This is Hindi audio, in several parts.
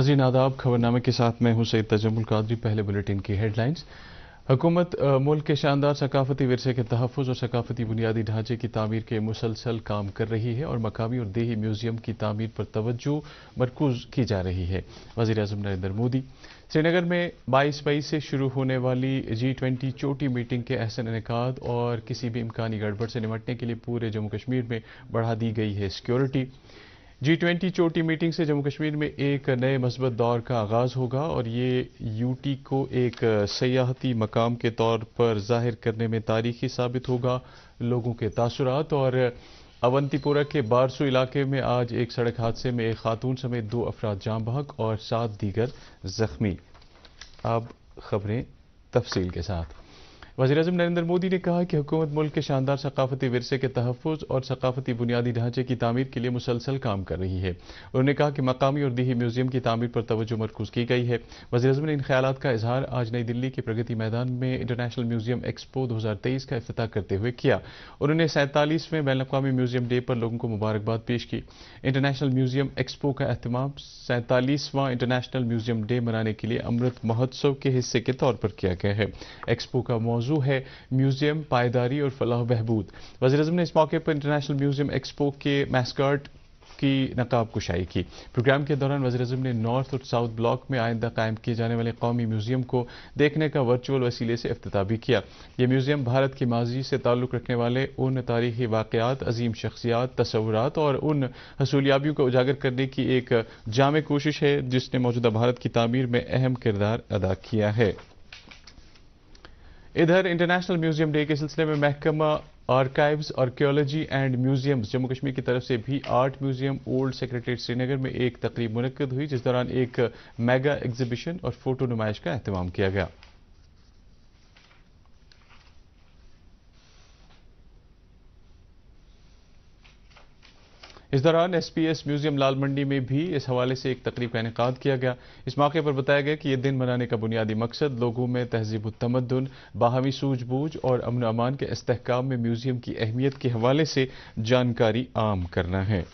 नाजीन आदाब खबरनामे के साथ मैं हूं सैद तजमुल कादरी पहले बुलेटिन की हेडलाइंस हुकूमत मुल्क के शानदार सकाफती वरसे के तहफ़ और सकाफती बुनियादी ढांचे की तमीर के मुसलसल काम कर रही है और मकामी और देही म्यूजियम की तमीर पर तोज्जो मरकूज की जा रही है वजी अजम नरेंद्र मोदी श्रीनगर में बाईस मई से शुरू होने वाली जी ट्वेंटी चोटी मीटिंग के अहसन इनका और किसी भी इम्कानी गड़बड़ से निमटने के लिए पूरे जम्मू कश्मीर में बढ़ा दी गई है सिक्योरिटी जी ट्वेंटी चोटी मीटिंग से जम्मू कश्मीर में एक नए मस्बत दौर का आगाज होगा और ये यूटी को एक सयाहती मकाम के तौर पर जाहिर करने में तारीखी साबित होगा लोगों के तासरात और अवंतीपुरा के बारसू इलाके में आज एक सड़क हादसे में एक खातून समेत दो अफराद जाम बहक और सात दीगर जख्मी अब खबरें तफसील के साथ वजी अजम नरेंद्र मोदी ने कहा कि हुकूमत मुल्क के शानदार सकाफती वरसे के तहफ़ और सकाफती बुनियादी ढांचे की तमीर के लिए मुसलसल काम कर रही है उन्होंने कहा कि मकामी और दीही म्यूजियम की तमीर पर तोज्जो मरकूज की गई है वजी अजम ने इन ख्याल का इजहार आज नई दिल्ली के प्रगति मैदान में इंटरनेशनल म्यूजियम एक्सपो दो हज़ार तेईस का अफ्ताह करते हुए किया उन्होंने सैंतालीसवें बैन अवी म्यूजियम डे पर लोगों को मुबारकबाद पेश की इंटरनेशनल म्यूजियम एक्सपो का अहतमाम सैंतालीसवां इंटरनेशनल म्यूजियम डे मनाने के लिए अमृत महोत्सव के हिस्से के तौर पर किया गया है एक्सपो का मौजू है म्यूजियम पायदारी और फलाह बहबूद वजी अजम ने इस मौके पर इंटरनेशनल म्यूजियम एक्सपो के मैस्कर्ट की नकाब कुशाई की प्रोग्राम के दौरान वजी अजम ने नॉर्थ और साउथ ब्लॉक में आइंदा कायम किए जाने वाले कौमी म्यूजियम को देखने का वर्चुअल वसीले से अफ्ताह भी किया ये म्यूजियम भारत की माजी से ताल्लुक़ रखने वाले उन तारीखी वाकत अजीम शख्सियात तस्वरत और उन हसूलियाबियों को उजागर करने की एक जाम कोशिश है जिसने मौजूदा भारत की तमीर में अहम किरदार अदा किया है इधर इंटरनेशनल म्यूजियम डे के सिलसिले में महकमा archives archaeology and museums Jammu Kashmir की तरफ से भी art museum old secretariat Srinagar में एक तकरीब मुनद हुई जिस दौरान एक मेगा एग्जीबिशन और फोटो नुमाइश का अहतमाम किया गया इस दौरान S P S museum Lal Mandi में भी इस हवाले से एक तकरीब का इनका किया गया इस मौके पर बताया गया कि यह दिन मनाने का बुनियादी मकसद लोगों में तहजीब तमदन बाहमी सूझबूझ और अमन अमान के इसकाम में म्यूजियम की अहमियत के हवाले से जानकारी आम करना है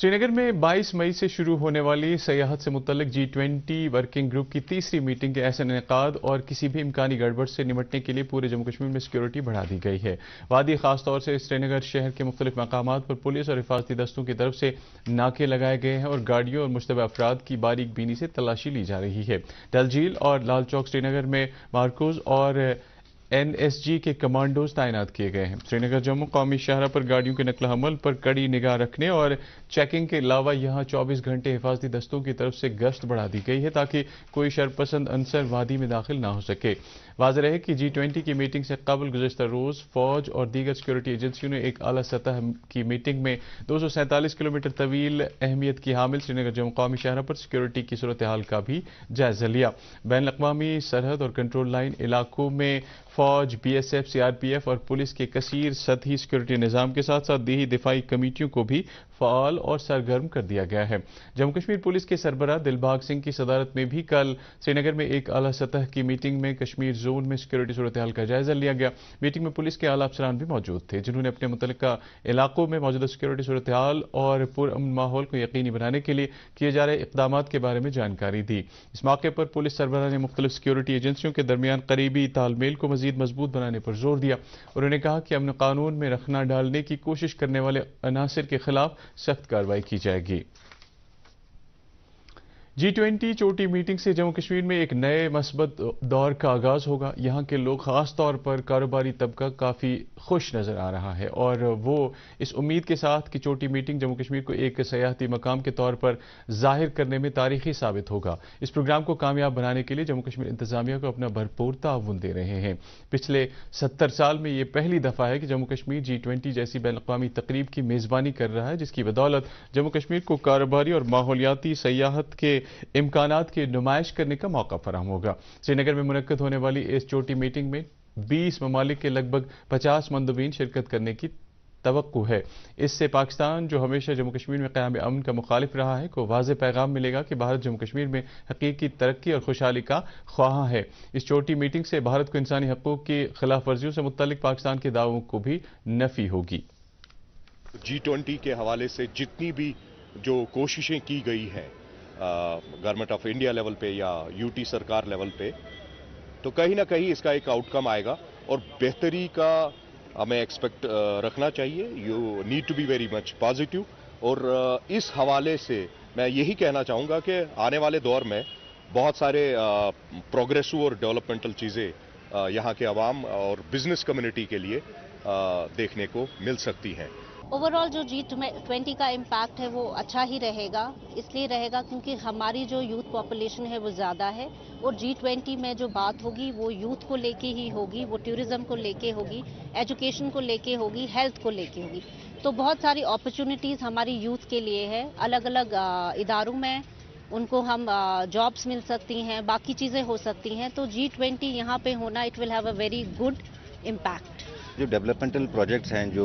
श्रीनगर में 22 मई से शुरू होने वाली सयाहत से मुतलक जी ट्वेंटी वर्किंग ग्रुप की तीसरी मीटिंग के ऐसे इनका और किसी भी इम्कानी गड़बड़ से निपटने के लिए पूरे जम्मू कश्मीर में सिक्योरिटी बढ़ा दी गई है वादी खासतौर से श्रीनगर शहर के मुख्तलिफ मकाम पर पुलिस और हिफाजती दस्तों की तरफ से नाके लगाए गए हैं और गाड़ियों और मुशतबा अफराद की बारीक बीनी से तलाशी ली जा रही है डल झील और लाल चौक श्रीनगर में मार्कोज और एनएसजी के कमांडोज तैनात किए गए हैं श्रीनगर जम्मू कौमी शहरा पर गाड़ियों के नकल हमल पर कड़ी निगाह रखने और चेकिंग के अलावा यहां 24 घंटे हिफाजती दस्तों की तरफ से गश्त बढ़ा दी गई है ताकि कोई शरपसंद अंसर वादी में दाखिल ना हो सके वाज रहे कि जी ट्वेंटी की मीटिंग से कबल गुजशत रोज फौज और दीगर सिक्योरिटी एजेंसियों ने एक अला सतह की मीटिंग में दो किलोमीटर तवील अहमियत की हामिल श्रीनगर जम्मू कौमी शहरा पर सिक्योरिटी की सूरत हाल का भी जायजा लिया बैन अवी सरहद और कंट्रोल लाइन इलाकों में फौज बीएसएफ सीआरपीएफ और पुलिस के कसीर सतही सिक्योरिटी निज़ाम के साथ साथ देही दिफाई कमेटियों को भी फ़ाल और सरगर्म कर दिया गया है जम्मू कश्मीर पुलिस के सरबराह दिलबाग सिंह की सदारत में भी कल श्रीनगर में एक अला सतह की मीटिंग में कश्मीर जोन में सिक्योरिटी सूरत हाल का जायजा लिया गया मीटिंग में पुलिस के आला अफसरान भी मौजूद थे जिन्होंने अपने मुतल इलाकों में मौजूदा सिक्योरिटी सूरत हाल और पुरअमन माहौल को यकीनी बनाने के लिए किए जा रहे इकदाम के बारे में जानकारी दी इस मौके पर पुलिस सरबरा ने मुख्तलिफ सिक्योरिटी एजेंसियों के दरमियान करीबी तालमेल को मजीद मजबूत बनाने पर जोर दिया उन्होंने कहा कि अमन कानून में रखना डालने की कोशिश करने वाले अनासर के खिलाफ सख्त कार्रवाई की जाएगी जी ट्वेंटी चोटी मीटिंग से जम्मू कश्मीर में एक नए मस्बत दौर का आगाज होगा यहाँ के लोग खास तौर पर कारोबारी तबका काफ़ी खुश नज़र आ रहा है और वो इस उम्मीद के साथ कि चोटी मीटिंग जम्मू कश्मीर को एक सयाहती मकाम के तौर पर जाहिर करने में तारीखी साबित होगा इस प्रोग्राम को कामयाब बनाने के लिए जम्मू कश्मीर इंतजामिया को अपना भरपूर ताउन दे रहे हैं पिछले सत्तर साल में ये पहली दफ़ा है कि जम्मू कश्मीर जी ट्वेंटी जैसी बैन अवी तकरीब की मेज़बानी कर रहा है जिसकी बदौलत जम्मू कश्मीर को कारोबारी और माहौलियाती सयाहत के इम्कान की नुमाइश करने का मौका फराम होगा श्रीनगर में मुनद होने वाली इस चोटी मीटिंग में बीस ममालिक के लगभग पचास मंदबीन शिरकत करने की तो है इससे पाकिस्तान जो हमेशा जम्मू कश्मीर में क्याम अमन का मुखालिफ रहा है को वाज पैगाम मिलेगा कि भारत जम्मू कश्मीर में हकीकी तरक्की और खुशहाली का ख्वाह है इस छोटी मीटिंग से भारत को इंसानी हकूक की खिलाफ वर्जियों से मुतलिक पाकिस्तान के दावों को भी नफी होगी जी ट्वेंटी के हवाले से जितनी भी जो कोशिशें की गई हैं गवर्नमेंट ऑफ इंडिया लेवल पे या यूटी सरकार लेवल पे तो कहीं ना कहीं इसका एक आउटकम आएगा और बेहतरी का हमें एक्सपेक्ट रखना चाहिए you need to be very much positive और इस हवाले से मैं यही कहना चाहूँगा कि आने वाले दौर में बहुत सारे प्रोग्रेसिव और डेवलपमेंटल चीज़ें यहाँ के आवाम और बिजनेस कम्युनिटी के लिए देखने को मिल सकती हैं ओवरऑल जो जी ट्वेंटी का इम्पैक्ट है वो अच्छा ही रहेगा इसलिए रहेगा क्योंकि हमारी जो यूथ पॉपुलेशन है वो ज़्यादा है और जी ट्वेंटी में जो बात होगी वो यूथ को लेके ही होगी वो टूरिज़्म को लेके होगी एजुकेशन को लेके होगी हेल्थ को लेके होगी तो बहुत सारी अपॉर्चुनिटीज़ हमारी यूथ के लिए है अलग अलग इदारों में उनको हम जॉब्स मिल सकती हैं बाकी चीज़ें हो सकती हैं तो जी ट्वेंटी यहाँ पर होना it will have a very good impact जो डेवलपमेंटल प्रोजेक्ट्स हैं जो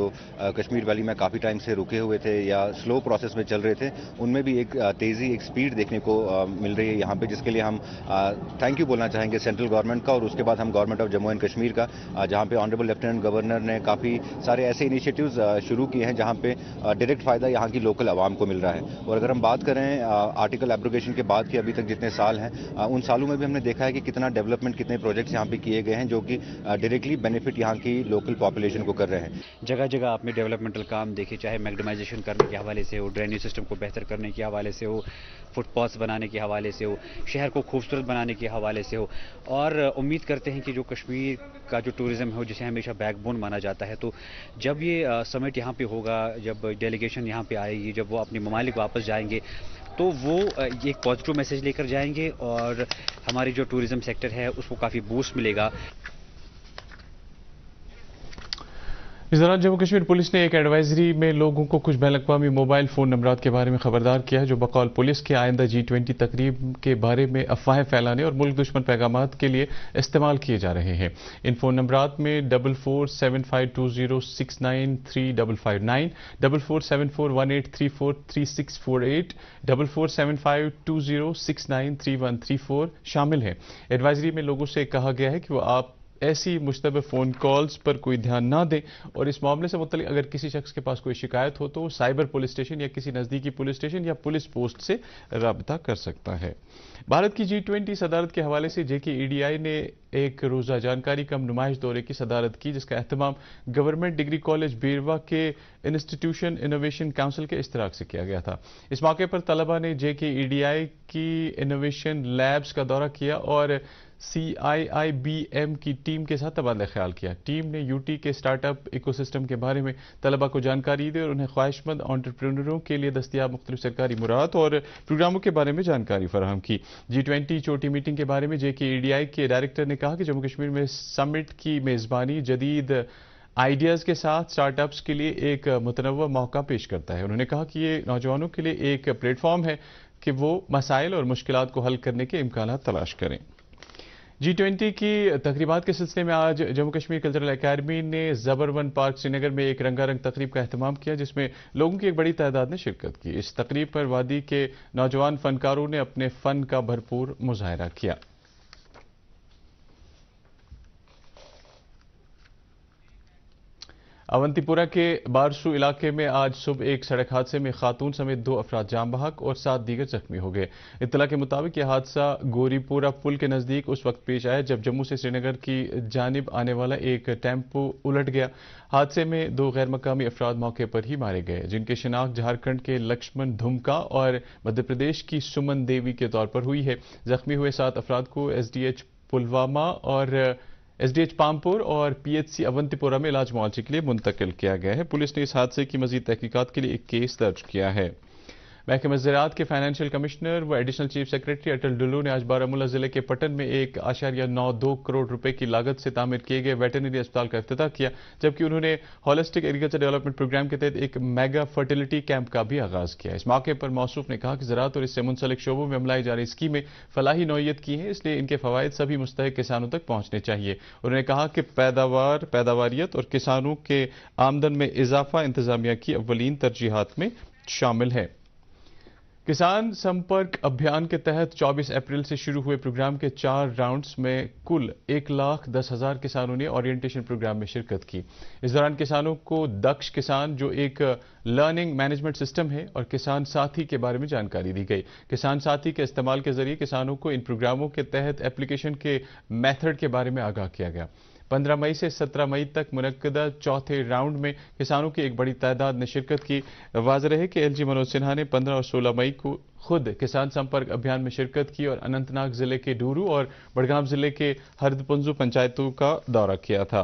कश्मीर वैली में काफ़ी टाइम से रुके हुए थे या स्लो प्रोसेस में चल रहे थे उनमें भी एक तेज़ी एक स्पीड देखने को मिल रही है यहाँ पे जिसके लिए हम थैंक यू बोलना चाहेंगे सेंट्रल गवर्नमेंट का और उसके बाद हम government of Jammu and Kashmir का जहाँ पे ऑनरेबल लेफ्टिनेंट गवर्नर ने काफ़ी सारे ऐसे इनिशिएटिव्स शुरू किए हैं जहाँ पे डायरेक्ट फ़ायदा यहाँ की लोकल आवाम को मिल रहा है और अगर हम बात करें आर्टिकल एप्रोकेशन के बाद के अभी तक जितने साल हैं उन सालों में भी हमने देखा है कि कितना डेवलपमेंट कितने प्रोजेक्ट्स यहाँ पे किए गए हैं जो कि डायरेक्टली बेनिफिट यहाँ की लोकल पॉपुलेशन को कर रहे हैं जगह जगह आपने डेवलपमेंटल काम देखे चाहे मैगडमाइजेशन करने के हवाले से हो ड्रेनेज सिस्टम को बेहतर करने के हवाले से हो फुटपाथ बनाने के हवाले से हो शहर को खूबसूरत बनाने के हवाले से हो और उम्मीद करते हैं कि जो कश्मीर का जो टूरिज्म हो जिसे हमेशा बैकबोन माना जाता है तो जब ये समिट यहाँ पे होगा जब डेलीगेशन यहाँ पे आएगी जब वो अपने ममालिक वापस जाएंगे तो वो एक पॉजिटिव मैसेज लेकर जाएंगे और हमारी जो टूरिज्म सेक्टर है उसको काफ़ी बूस्ट मिलेगा इस दौरान जम्मू कश्मीर पुलिस ने एक एडवाइजरी में लोगों को कुछ बैन अवी मोबाइल फ़ोन नंबर के बारे में खबरदार किया है जो बकौल पुलिस के आइंदा जी ट्वेंटी तकरीब के बारे में अफवाहें फैलाने और मुल्क दुश्मन पैगाम के लिए इस्तेमाल किए जा रहे हैं इन फ़ोन नंबर में double four seven five two zero six nine three double five nine double four seven four one eight three four three six four eight double four seven five two zero six nine three one three four शामिल हैं एडवाइजरी में लोगों से कहा गया है कि वो आप ऐसी मुशतब फ़ोन कॉल्स पर कोई ध्यान ना दें और इस मामले से मुतल अगर किसी शख्स के पास कोई शिकायत हो तो वो साइबर पुलिस स्टेशन या किसी नज़दीकी पुलिस स्टेशन या पुलिस पोस्ट से रबता कर सकता है भारत की जी ट्वेंटी सदारत के हवाले से जेके ई डी आई ने एक रोज़ा जानकारी कम नुमाइश दौरे की सदारत की जिसका अहतमाम गवर्नमेंट डिग्री कॉलेज बीरवा के इंस्टीट्यूशन इनोवेशन काउंसिल के इश्तराक से किया गया था इस मौके पर तलबा ने जे के ई e डी आई की इनोवेशन लैब्स का दौरा किया और C I I B M की टीम के साथ तबादला ख्याल किया टीम ने यूटी के स्टार्टअप इकोसिस्टम के बारे में तलबा को जानकारी दी और उन्हें ख्वाहिशमंद ऑन्टरप्रेनरों के लिए दस्तियाब मुख्तु सरकारी मुराद और प्रोग्रामों के बारे में जानकारी फराहम की जी ट्वेंटी चोटी मीटिंग के बारे में जे e के ई डी आई के डायरेक्टर ने कहा कि जम्मू कश्मीर में समिट की मेज़बानी जदीद आइडियाज़ के साथ स्टार्टअप्स के लिए एक मुतनव मौका पेश करता है उन्होंने कहा कि ये नौजवानों के लिए एक प्लेटफॉर्म है कि वो मसाइल और मुश्किल को हल करने के इम्कान तलाश करें जी ट्वेंटी की तकरीबा के सिलसिले में आज जम्मू कश्मीर कल्चरल अकेडमी ने जबरवन पार्क श्रीनगर में एक रंगारंग तकरीब का अहतमाम किया जिसमें लोगों की एक बड़ी तादाद ने शिरकत की इस तकरीब पर वादी के नौजवान फनकारों ने अपने फन का भरपूर मुजाहरा किया अवंतीपुरा के बारसू इलाके में आज सुबह एक सड़क हादसे में खातून समेत दो अफराद जाम बहक और सात दीगर जख्मी हो गए इतला के मुताबिक यह हादसा गोरीपुरा पुल के नज़दीक उस वक्त पेश आया जब जम्मू से श्रीनगर की जानब आने वाला एक टेम्पो उलट गया हादसे में दो गैर मकामी अफराद मौके पर ही मारे गए जिनकी शिनाख्त झारखंड के लक्ष्मण धुमका और मध्य प्रदेश की सुमन देवी के तौर पर हुई है जख्मी हुए सात अफराद को एस डी एच पुलवामा और एसडीएच पामपुर और पीएचसी अवंतीपुरा में इलाज मुआवजे के लिए मुंतकिल किया गया है पुलिस ने इस हादसे की मजीद तहकीकात के लिए एक केस दर्ज किया है महकम ज़रात के फाइनेंशियल कमिश्नर व additional chief secretary Atal Dulloo ने आज बारामूला जिले के पटन में एक आशारिया नौ दो करोड़ रुपए की लागत से तामिर किए गए वेटनरी अस्पताल का अफ्ताह किया जबकि उन्होंने हॉलिस्टिक एग्रीकल्चर डेवलपमेंट प्रोग्राम के तहत एक मेगा फर्टिलिटी कैंप का भी आगाज किया इस मौके पर मौसू ने कहा कि ज़रात और इससे मुंसलिक शोबों में अमलाई जा रही स्कीमें फलाही नौीयत की हैं इसलिए इनके फवायद सभी मुस्तक किसानों तक पहुंचने चाहिए उन्होंने कहा कि पैदावार पैदावारियत और किसानों के आमदन में इजाफा इंतजामिया की अवलिन तरजीहत में शामिल है किसान संपर्क अभियान के तहत 24 अप्रैल से शुरू हुए प्रोग्राम के चार राउंड्स में कुल एक लाख दस हजार किसानों ने ओरिएंटेशन प्रोग्राम में शिरकत की इस दौरान किसानों को दक्ष किसान जो एक लर्निंग मैनेजमेंट सिस्टम है और किसान साथी के बारे में जानकारी दी गई किसान साथी के इस्तेमाल के जरिए किसानों को इन प्रोग्रामों के तहत एप्लीकेशन के मैथड के बारे में आगाह किया गया 15 मई से 17 मई तक मुनदा चौथे राउंड में किसानों की एक बड़ी तादाद ने शिरकत की वाज रहे कि एलजी मनोज सिन्हा ने 15 और 16 मई को खुद किसान संपर्क अभियान में शिरकत की और अनंतनाग जिले के डूरू और बड़गाम जिले के हरदपुंजू पंचायतों का दौरा किया था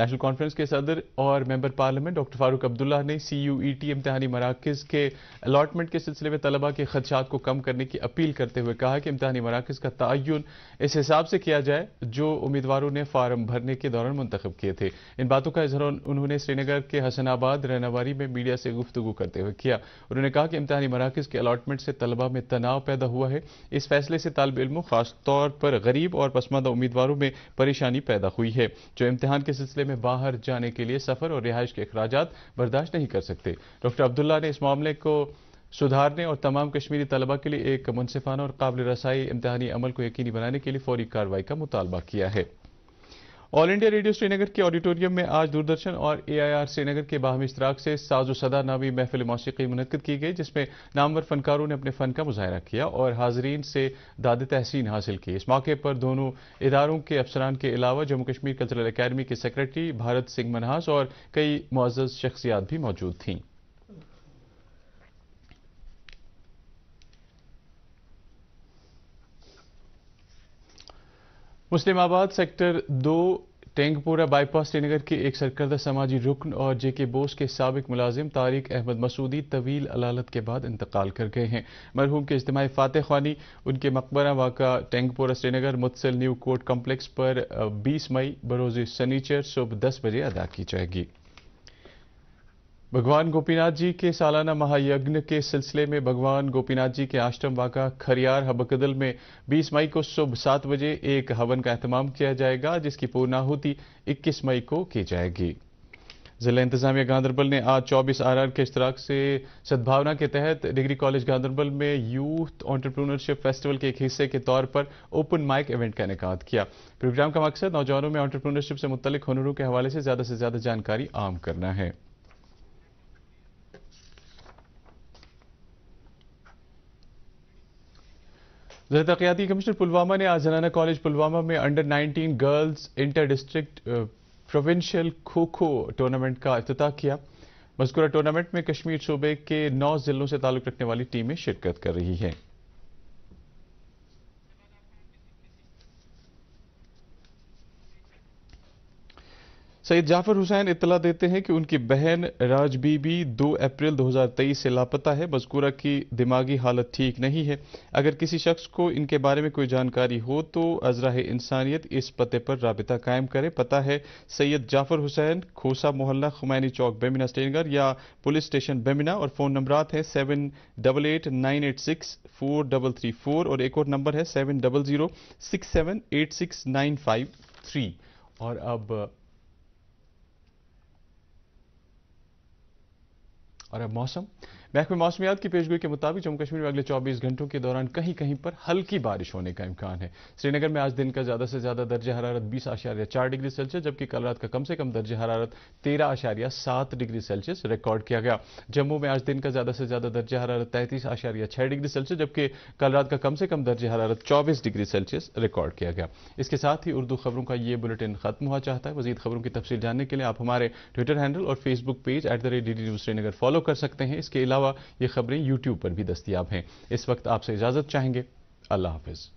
नेशनल कॉन्फ्रेंस के सदर और member parliament doctor Farooq Abdullah ने सी यू ई टी इम्तहानी मराकज़ के अलाटमेंट के सिलसिले में तलबा के खदशात को कम करने की अपील करते हुए कहा कि इम्तहानी मराकज़ का तयन इस हिसाब से किया जाए जो उम्मीदवारों ने फार्म भरने के दौरान मंतखब किए थे इन बातों का इजहार उन्होंने श्रीनगर के हसनाबाद रहनावारी में मीडिया से गुफ्तु करते हुए किया उन्होंने कहा कि इम्तहानी मराकज़ के अलाटमेंट से तलबा में तनाव पैदा हुआ है इस फैसले से तालब इलमों खासतौर पर गरीब और पसमानदा उम्मीदवारों में परेशानी पैदा हुई है जो इम्तहान के सिलसिले में बाहर जाने के लिए सफर और रिहाइश के अखराज बर्दाश्त नहीं कर सकते डॉक्टर अब्दुल्ला ने इस मामले को सुधारने और तमाम कश्मीरी तलबा के लिए एक मुनसिफाना और काबिल रसाई इम्तहानी अमल को यकीनी बनाने के लिए फौरी कार्रवाई का मुतालबा किया है ऑल इंडिया रेडियो श्रीनगर के ऑडिटोरियम में आज दूरदर्शन और एआईआर श्रीनगर के बाहमी इश्तराक से साजो सदा नामी महफिल मौसीकी मुनद की गई जिसमें नामवर फनकारों ने अपने फन का मुजाहरा किया और हाजरीन से दाद तहसीन हासिल की इस मौके पर दोनों इदारों के अफसरान के अलावा जम्मू कश्मीर कल्चरल अकेडमी के सेक्रेटरी भारत सिंह मनहास और कई मुआज़ शख्सियात भी मौजूद थीं मुस्लिमाबाद सेक्टर दो टेंगपोरा बाईपास श्रीनगर के एक सरकर्दा समाजी रुकन और जे के बोस के सबक मुलाजिम तारिक अहमद मसूदी तवील अलालत के बाद इंतकाल कर गए हैं मरहूम के इज्तमी फातह खानी उनके मकबरा वाक़ा टेंगपुरा श्रीनगर मुतसल न्यू कोर्ट कम्प्लेक्स पर 20 मई बरोजी सनीचर सुबह 10 बजे अदा की जाएगी भगवान गोपीनाथ जी के सालाना महायज्ञ के सिलसिले में भगवान गोपीनाथ जी के आश्रम वाका खरियार हबकदल में 20 मई को सुबह सात बजे एक हवन का अहतमाम किया जाएगा जिसकी पूर्णाहुति 21 मई को की जाएगी जिला इंतजामिया गांधरबल ने आज 24 आरआर के इश्तराक से सद्भावना के तहत डिग्री कॉलेज गांधरबल में यूथ ऑन्टरप्रूनरशिप फेस्टिवल के एक हिस्से के तौर पर ओपन माइक इवेंट का इनका किया प्रोग्राम का मकसद नौजवानों में ऑन्टरप्रूनरशिप से मुतलिक हुनरों के हवाले से ज्यादा से ज्यादा जानकारी आम करना है जरतकियाती कमिश्नर पुलवामा ने आज जनाना कॉलेज पुलवामा में under 19 girls inter district provincial kho kho tournament का अफ्ताह किया मस्कुरा टूर्नामेंट में कश्मीर सूबे के नौ जिलों से ताल्लुक रखने वाली टीमें शिरकत कर रही हैं सईद जाफर हुसैन इतला देते हैं कि उनकी बहन राजबीबी 2 अप्रैल 2023 से लापता है मजकूरा की दिमागी हालत ठीक नहीं है अगर किसी शख्स को इनके बारे में कोई जानकारी हो तो अजरा इंसानियत इस पते पर रबता कायम करे पता है सैयद जाफर हुसैन खोसा मोहल्ला खुमैनी चौक बेमिना स्टेनगर या पुलिस स्टेशन बेमिना और फ़ोन नंबरात हैं seven double eight nine eight six four double three four और एक और नंबर है seven double zero six seven eight six nine five three और अब और अब मौसम महकमे मौसमियात की पेशगोई के मुताबिक जम्मू कश्मीर में अगले 24 घंटों के दौरान कहीं कहीं पर हल्की बारिश होने का इम्कान है श्रीनगर में आज दिन का ज्यादा से ज्यादा दर्ज हरारत बीस आशारिया चार डिग्री सेल्सियस जबकि कल रात का कम से कम दर्ज हरारत तेरह आशारिया सात डिग्री सेल्सियस रिकॉर्ड किया गया जम्मू में आज दिन का ज्यादा से ज्यादा दर्ज हरारत तैंतीस आशारिया छह डिग्री सेल्सियस जबकि कल रात का कम से कम दर्ज हरारत चौबीस डिग्री सेल्सियस रिकॉर्ड किया गया इसके साथ ही उर्दू खबरों का यह बुलेटिन खत्म हुआ चाहता है मजीद खबरों की तफसील जानने के लिए आप हमारे ट्विटर हैंडल और Facebook page at the rate D news Srinagar follow कर सकते हैं इसके अलावा अलावा ये खबरें यूट्यूब पर भी दस्तियाब हैं इस वक्त आपसे इजाज़त चाहेंगे अल्लाह हाफिज़